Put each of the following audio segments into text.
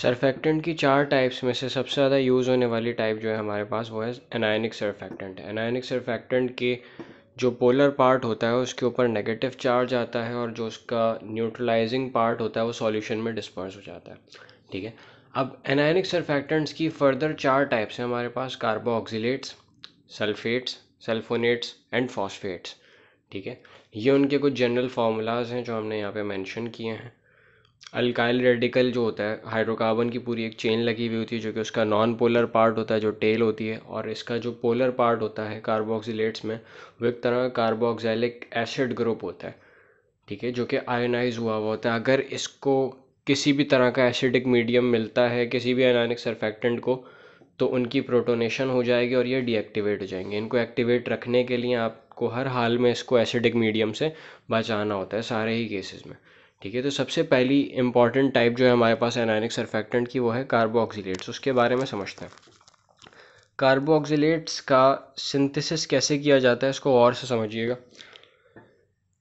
surfactant की चार types में से सबसे ज़्यादा यूज़ होने वाली टाइप जो है हमारे पास वो है एनायनिक सर्फेक्टेंट एनायनिक सर्फेक्टेंट के जो पोलर पार्ट होता है उसके ऊपर नेगेटिव चार्ज आता है और जो उसका न्यूट्रलाइजिंग पार्ट होता है वो सॉल्यूशन में डिस्पर्स हो जाता है ठीक है अब एनायनिक सर्फेक्टेंट्स की फर्दर चार टाइप्स हैं हमारे पास carboxylates sulphates sulphonates and phosphates ठीक है ये उनके कुछ जनरल फार्मूलाज हैं जो हमने यहाँ पे मेंशन किए हैं अल्काइल रेडिकल जो होता है हाइड्रोकार्बन की पूरी एक चेन लगी हुई होती है जो कि उसका नॉन पोलर पार्ट होता है जो टेल होती है और इसका जो पोलर पार्ट होता है कार्बोक्सिलेट्स में वो एक तरह का कार्बोक्साइलिक एसिड ग्रुप होता है ठीक है जो कि आयोनाइज हुआ हुआ होता है अगर इसको किसी भी तरह का एसिडिक मीडियम मिलता है किसी भी आयोनिक सरफेक्टेंट को तो उनकी प्रोटोनेशन हो जाएगी और ये डीएक्टिवेट हो जाएंगे इनको एक्टिवेट रखने के लिए आपको हर हाल में इसको एसिडिक मीडियम से बचाना होता है सारे ही केसेस में ठीक है तो सबसे पहली इंपॉर्टेंट टाइप जो है हमारे पास एनायनिक सरफेक्टेंट की वो है कार्बोक्सिलेट्स उसके बारे में समझते हैं कार्बोक्सिलेट्स का सिंथेसिस कैसे किया जाता है इसको और से समझिएगा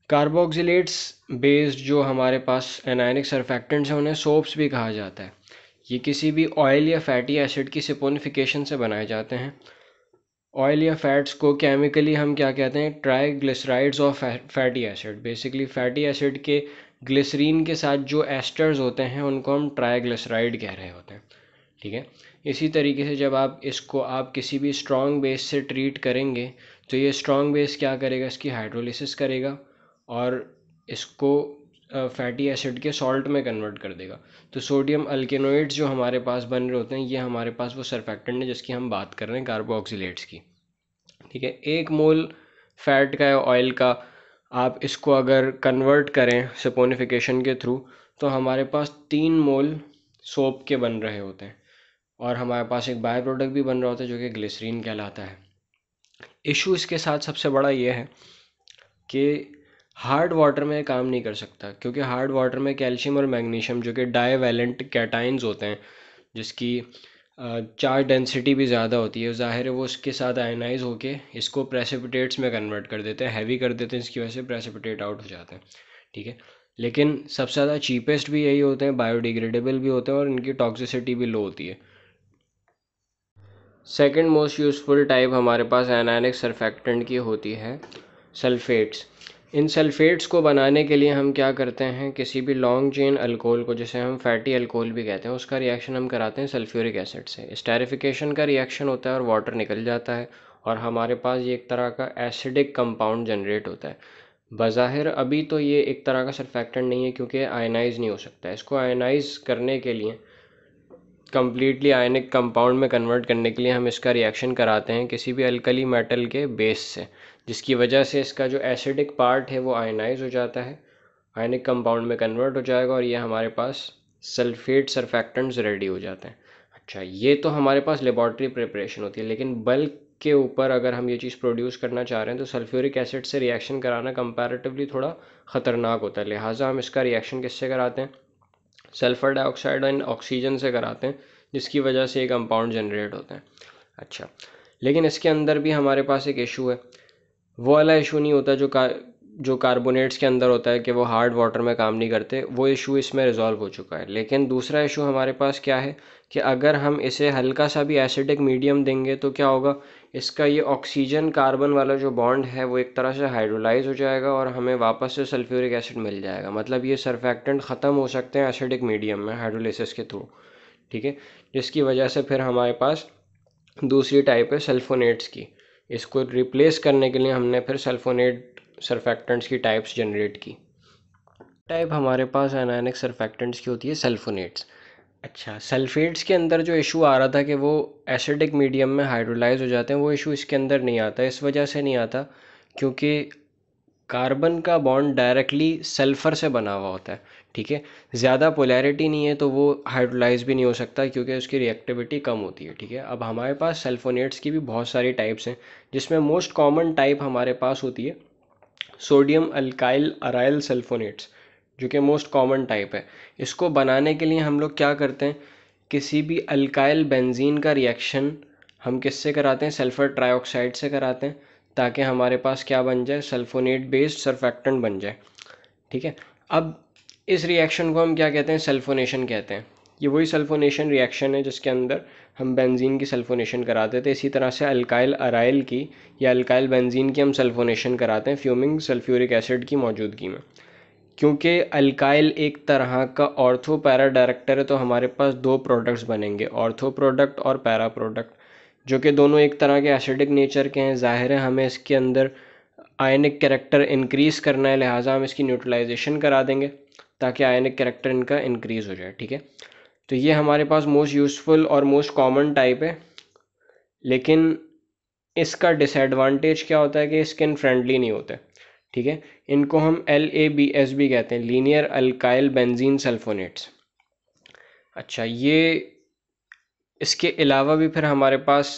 कार्बोक्सिलेट्स बेस्ड जो हमारे पास एनायनिक सरफेक्टेंट्स हैं उन्हें सोप्स भी कहा जाता है ये किसी भी ऑयल या फैटी एसिड की सिपोनिफिकेशन से बनाए जाते हैं ऑयल या फैट्स को केमिकली हम क्या कहते हैं ट्राई ग्लिसराइड्स और fatty acid basically fatty acid के ग्लिसरीन के साथ जो एस्टर्स होते हैं उनको हम ट्राइग्लिसराइड कह रहे होते हैं ठीक है इसी तरीके से जब आप इसको आप किसी भी स्ट्रॉन्ग बेस से ट्रीट करेंगे तो ये स्ट्रॉन्ग बेस क्या करेगा इसकी हाइड्रोलिसिस करेगा और इसको फैटी एसिड के सॉल्ट में कन्वर्ट कर देगा तो सोडियम अल्केनोइड्स जो हमारे पास बन रहे होते हैं ये हमारे पास वो सरफेक्टेंट है जिसकी हम बात कर रहे हैं कार्बोक्सिलेट्स की ठीक है एक मोल फैट का या ऑयल का आप इसको अगर कन्वर्ट करें सपोनिफिकेशन के थ्रू तो हमारे पास तीन मोल सोप के बन रहे होते हैं और हमारे पास एक बाय प्रोडक्ट भी बन रहा होता है जो कि ग्लिसरीन कहलाता है इशू इसके साथ सबसे बड़ा ये है कि हार्ड वाटर में काम नहीं कर सकता क्योंकि हार्ड वाटर में कैल्शियम और मैग्नीशियम जो कि डाई वैलेंट कैटाइन्स होते हैं जिसकी चार्ज डेंसिटी भी ज़्यादा होती है ज़ाहिर है वो उसके साथ आयनाइज होके इसको प्रेसिपिटेट्स में कन्वर्ट कर देते हैं हैवी कर देते हैं इसकी वजह से प्रेसिपिटेट आउट हो जाते हैं ठीक है लेकिन सबसे ज़्यादा चीपेस्ट भी यही होते हैं बायोडिग्रेडेबल भी होते हैं और इनकी टॉक्सिसिटी भी लो होती है सेकेंड मोस्ट यूज़फुल टाइप हमारे पास एनायनिक सरफेक्टेंट की होती है सल्फेट्स इन सल्फ़ेट्स को बनाने के लिए हम क्या करते हैं किसी भी लॉन्ग चेन अल्कोहल को जिसे हम फैटी अल्कोहल भी कहते हैं उसका रिएक्शन हम कराते हैं सल्फ्यूरिक एसिड से स्टेरिफिकेशन का रिएक्शन होता है और वाटर निकल जाता है और हमारे पास ये एक तरह का एसिडिक कंपाउंड जनरेट होता है बज़ाहिर अभी तो ये एक तरह का सरफेक्टेंट नहीं है क्योंकि आयनाइज नहीं हो सकता इसको आयनाइज करने के लिए कम्प्लीटली आयनिक कंपाउंड में कन्वर्ट करने के लिए हम इसका रिएक्शन कराते हैं किसी भी अल्कली मेटल के बेस से जिसकी वजह से इसका जो एसिडिक पार्ट है वो आयनाइज हो जाता है आयनिक कंपाउंड में कन्वर्ट हो जाएगा और ये हमारे पास सल्फेट सरफेक्टेंट्स रेडी हो जाते हैं अच्छा ये तो हमारे पास लेबॉर्टरी प्रिपरेशन होती है लेकिन बल्क के ऊपर अगर हम ये चीज़ प्रोड्यूस करना चाह रहे हैं तो सल्फ्यूरिक एसिड से रिएक्शन कराना कंपैरेटिवली थोड़ा ख़तरनाक होता है लिहाजा हम इसका रिएक्शन किससे कराते हैं सल्फ़र डाइऑक्साइड एंड ऑक्सीजन से कराते हैं जिसकी वजह से ये कंपाउंड जनरेट होते हैं अच्छा लेकिन इसके अंदर भी हमारे पास एक इशू है वो वाला इशू नहीं होता जो का जो कार्बोनेट्स के अंदर होता है कि वो हार्ड वाटर में काम नहीं करते वो इशू इसमें रिजॉल्व हो चुका है लेकिन दूसरा इशू हमारे पास क्या है कि अगर हम इसे हल्का सा भी एसिडिक मीडियम देंगे तो क्या होगा इसका ये ऑक्सीजन कार्बन वाला जो बॉन्ड है वो एक तरह से हाइड्रोलाइज हो जाएगा और हमें वापस से सल्फ्यूरिक एसिड मिल जाएगा मतलब ये सरफेक्टेंट ख़त्म हो सकते हैं एसिडिक मीडियम में हाइड्रोलिसिस के थ्रू ठीक है जिसकी वजह से फिर हमारे पास दूसरी टाइप है सल्फोनेट्स की इसको रिप्लेस करने के लिए हमने फिर सल्फोनेट सरफेक्टेंट्स की टाइप्स जनरेट की टाइप हमारे पास एनायनिक सरफेक्टेंट्स की होती है सल्फोनेट्स अच्छा सल्फेट्स के अंदर जो इशू आ रहा था कि वो एसिडिक मीडियम में हाइड्रोलाइज हो जाते हैं वो इशू इसके अंदर नहीं आता इस वजह से नहीं आता क्योंकि कार्बन का बॉन्ड डायरेक्टली सल्फ़र से बना हुआ होता है ठीक है ज़्यादा पोलैरिटी नहीं है तो वो हाइड्रोलाइज भी नहीं हो सकता क्योंकि उसकी रिएक्टिविटी कम होती है ठीक है अब हमारे पास सल्फोनेट्स की भी बहुत सारी टाइप्स हैं जिसमें मोस्ट कॉमन टाइप हमारे पास होती है सोडियम अल्काइल अराइल सल्फोनेट्स जो कि मोस्ट कॉमन टाइप है इसको बनाने के लिए हम लोग क्या करते हैं किसी भी अल्काइल बेंजीन का रिएक्शन हम किससे कराते हैं सल्फ़र ट्राइऑक्साइड से कराते हैं ताकि हमारे पास क्या बन जाए सल्फोनेट बेस्ड सर्फेक्टेंट बन जाए ठीक है अब इस रिएक्शन को हम क्या कहते हैं सल्फोनेशन कहते हैं ये वही सल्फोनेशन रिएक्शन है जिसके अंदर हम बेंजीन की सल्फोनेशन कराते थे इसी तरह से अल्काइल अराइल की या अल्काइल बेंजीन की हम सल्फोनेशन कराते हैं फ्यूमिंग सल्फ्यूरिक एसिड की मौजूदगी में क्योंकि अल्काइल एक तरह का ऑर्थो पैरा डायरेक्टर है तो हमारे पास दो प्रोडक्ट्स बनेंगे ऑर्थो प्रोडक्ट और पैरा प्रोडक्ट जो कि दोनों एक तरह के एसिडिक नेचर के हैं ज़ाहिर है हमें इसके अंदर आयनिक कैरेक्टर इंक्रीज़ करना है लिहाजा हम इसकी न्यूट्रलाइजेशन करा देंगे ताकि आयनिक करेक्टर इनका इंक्रीज़ हो जाए ठीक है तो ये हमारे पास मोस्ट यूज़फुल और मोस्ट कॉमन टाइप है लेकिन इसका डिसएडवांटेज क्या होता है कि स्किन फ्रेंडली नहीं होता ठीक है इनको हम एल ए बी एस भी कहते हैं लीनियर अल्काइल बेंजीन सल्फोनेट्स अच्छा ये इसके अलावा भी फिर हमारे पास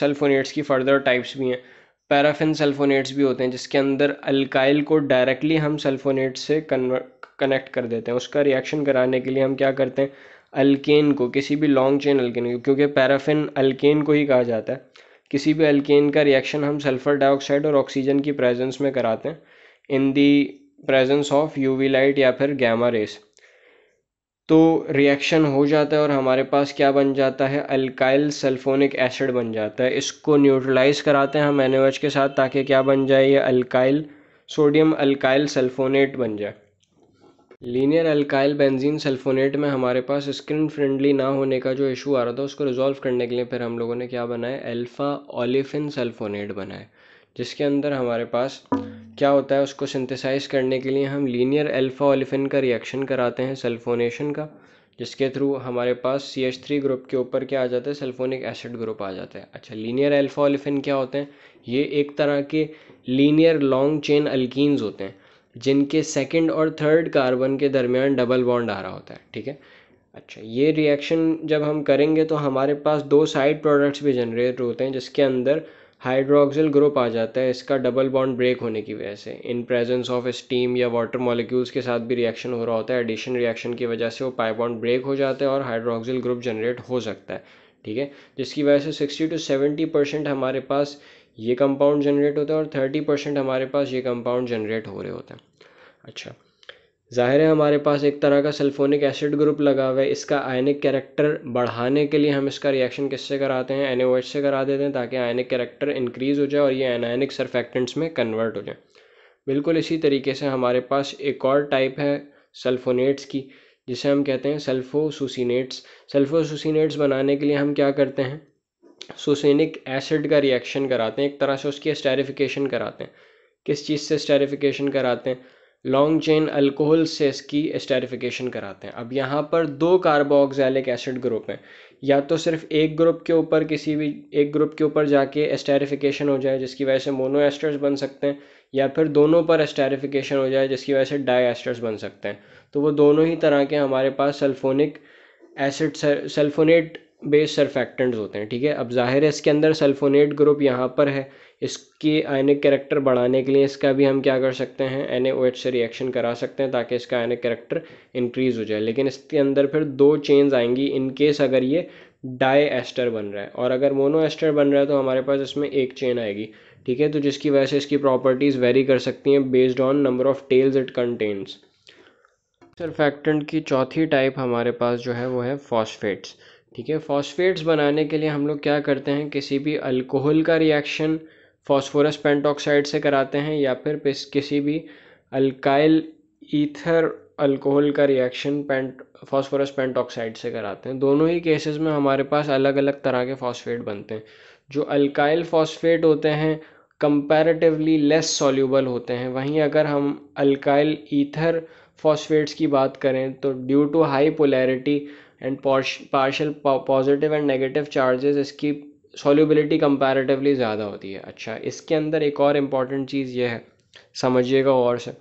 सल्फोनेट्स की फर्दर टाइप्स भी हैं पैराफिन सल्फोनेट्स भी होते हैं जिसके अंदर अल्काइल को डायरेक्टली हम सल्फोनेट से कनेक्ट कर देते हैं उसका रिएक्शन कराने के लिए हम क्या करते हैं अल्केन को किसी भी लॉन्ग चेन अल्केन को क्योंकि पैराफिन अल्केन को ही कहा जाता है किसी भी अल्केन का रिएक्शन हम सल्फ़र डाइऑक्साइड और ऑक्सीजन की प्रेजेंस में कराते हैं in the presence of UV light या फिर गैमा रेस तो रिएक्शन हो जाता है और हमारे पास क्या बन जाता है अल्काइल सल्फोनिक एसिड बन जाता है इसको न्यूट्रलाइज कराते हैं हम एन के साथ ताकि क्या बन जाए ये अल्काइल सोडियम अल्काइल सल्फोनेट बन जाए लीनियर अल्काइल बेंजीन सल्फोनेट में हमारे पास स्किन फ्रेंडली ना होने का जो इशू आ रहा था उसको रिजॉल्व करने के लिए फिर हम लोगों ने क्या बनाया अल्फ़ा ओलिफिन सल्फोनेट बनाया जिसके अंदर हमारे पास क्या होता है उसको सिंथेसाइज करने के लिए हम लीनियर अल्फ़ा ओलिफिन का रिएक्शन कराते हैं सल्फोनेशन का जिसके थ्रू हमारे पास सी एच थ्री ग्रुप के ऊपर क्या आ जाता है सल्फोनिक एसिड ग्रुप आ जाता है अच्छा लीनियर अल्फ़ा ओलिफिन क्या होते हैं ये एक तरह के लीनियर लॉन्ग चेन अल्किन्स होते हैं जिनके सेकेंड और थर्ड कार्बन के दरमियान डबल बॉन्ड आ रहा होता है ठीक है अच्छा ये रिएक्शन जब हम करेंगे तो हमारे पास दो साइड प्रोडक्ट्स भी जनरेट होते हैं जिसके अंदर हाइड्रोक्सिल ग्रुप आ जाता है इसका डबल बॉन्ड ब्रेक होने की वजह से इन प्रेजेंस ऑफ स्टीम या वाटर मॉलिक्यूल्स के साथ भी रिएक्शन हो रहा होता है एडिशन रिएक्शन की वजह से वो पाई बॉन्ड ब्रेक हो जाता है और हाइड्रोक्सिल ग्रुप जनरेट हो सकता है ठीक है जिसकी वजह से सिक्सटी टू सेवेंटी परसेंट हमारे पास ये कंपाउंड जनरेट होता है और थर्टी परसेंट हमारे पास ये कंपाउंड जनरेट हो रहे होते हैं अच्छा ज़ाहिर है हमारे पास एक तरह का सल्फोनिक एसिड ग्रुप लगा हुआ है इसका आयनिक कैरेक्टर बढ़ाने के लिए हम इसका रिएक्शन किससे कराते हैं एन से करा देते हैं ताकि आयनिक कैरेक्टर इंक्रीज़ हो जाए और ये एनायनिक सरफेक्टेंट्स में कन्वर्ट हो जाए बिल्कुल इसी तरीके से हमारे पास एक और टाइप है सल्फोनेट्स की जिसे हम कहते हैं सल्फोसुसिनेट्स सल्फोसुसिनेट्स बनाने के लिए हम क्या करते हैं सुसिनिक एसिड का रिएक्शन कराते हैं एक तरह से उसकी स्टेरिफिकेशन कराते हैं किस चीज़ से स्टेरिफिकेशन कराते हैं लॉन्ग चेन अल्कोहल से इसकी स्टेरिफिकेशन कराते हैं अब यहाँ पर दो कार्बोक्सैलिक एसिड ग्रुप हैं या तो सिर्फ एक ग्रुप के ऊपर किसी भी एक ग्रुप के ऊपर जाके स्टेरिफिकेशन हो जाए जिसकी वजह से मोनो एस्टर्स बन सकते हैं या फिर दोनों पर स्टेरिफिकेशन हो जाए जिसकी वजह से डाई एस्टर्स बन सकते हैं तो वो दोनों ही तरह के हमारे पास sulphonic acid sulphonate base surfactants होते हैं ठीक है अब ज़ाहिर है इसके अंदर सल्फोनेट ग्रुप यहाँ पर है इसके आयनिक कैरेक्टर बढ़ाने के लिए इसका भी हम क्या कर सकते हैं एन से रिएक्शन करा सकते हैं ताकि इसका आयनिक कैरेक्टर इंक्रीज़ हो जाए लेकिन इसके अंदर फिर दो चेंज आएंगी इन केस अगर ये डाई एस्टर बन रहा है और अगर मोनो एस्टर बन रहा है तो हमारे पास इसमें एक चेन आएगी ठीक है तो जिसकी वजह से इसकी प्रॉपर्टीज़ वेरी कर सकती हैं based on number of tails it contains surfactant की चौथी टाइप हमारे पास जो है वो है फॉस्फेट्स ठीक है फॉस्फेट्स बनाने के लिए हम लोग क्या करते हैं किसी भी अल्कोहल का रिएक्शन फॉस्फोरस पेंटॉक्साइड से कराते हैं या फिर किसी भी अल्काइल ईथर अल्कोहल का रिएक्शन पेंट फॉस्फोरस पेंटॉक्साइड से कराते हैं दोनों ही केसेस में हमारे पास अलग अलग तरह के फॉस्फेट बनते हैं जो अल्काइल फॉस्फेट होते हैं कंपैरेटिवली लेस सॉल्यूबल होते हैं वहीं अगर हम अल्काइल ईथर फॉस्फेट्स की बात करें तो due to high polarity and partial positive and negative charges इसकी सॉल्युबिलिटी कंपैरेटिवली ज़्यादा होती है अच्छा इसके अंदर एक और इम्पॉर्टेंट चीज़ यह है समझिएगा और से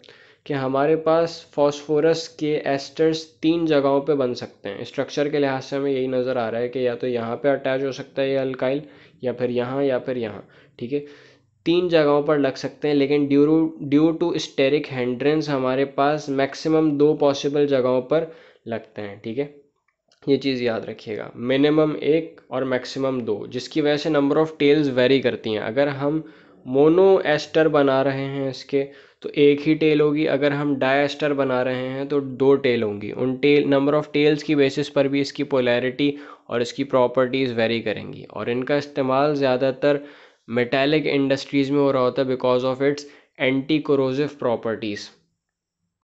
कि हमारे पास फॉस्फोरस के एस्टर्स तीन जगहों पे बन सकते हैं स्ट्रक्चर के लिहाज से हमें यही नज़र आ रहा है कि या तो यहाँ पे अटैच हो सकता है ये अल्काइल या फिर यहाँ या फिर यहाँ ठीक है तीन जगहों पर लग सकते हैं लेकिन due due to steric hindrance हमारे पास मैक्सिमम दो पॉसिबल जगहों पर लगते हैं ठीक है ये चीज़ याद रखिएगा मिनिमम एक और मैक्सिमम दो जिसकी वजह से नंबर ऑफ़ टेल्स वेरी करती हैं अगर हम मोनो एस्टर बना रहे हैं इसके तो एक ही टेल होगी अगर हम डायस्टर बना रहे हैं तो दो टेल होंगी उन टेल नंबर ऑफ़ टेल्स की बेसिस पर भी इसकी पोलैरिटी और इसकी प्रॉपर्टीज़ वेरी करेंगी और इनका इस्तेमाल ज़्यादातर मेटेलिक इंडस्ट्रीज़ में हो रहा होता है because of its anti corrosive properties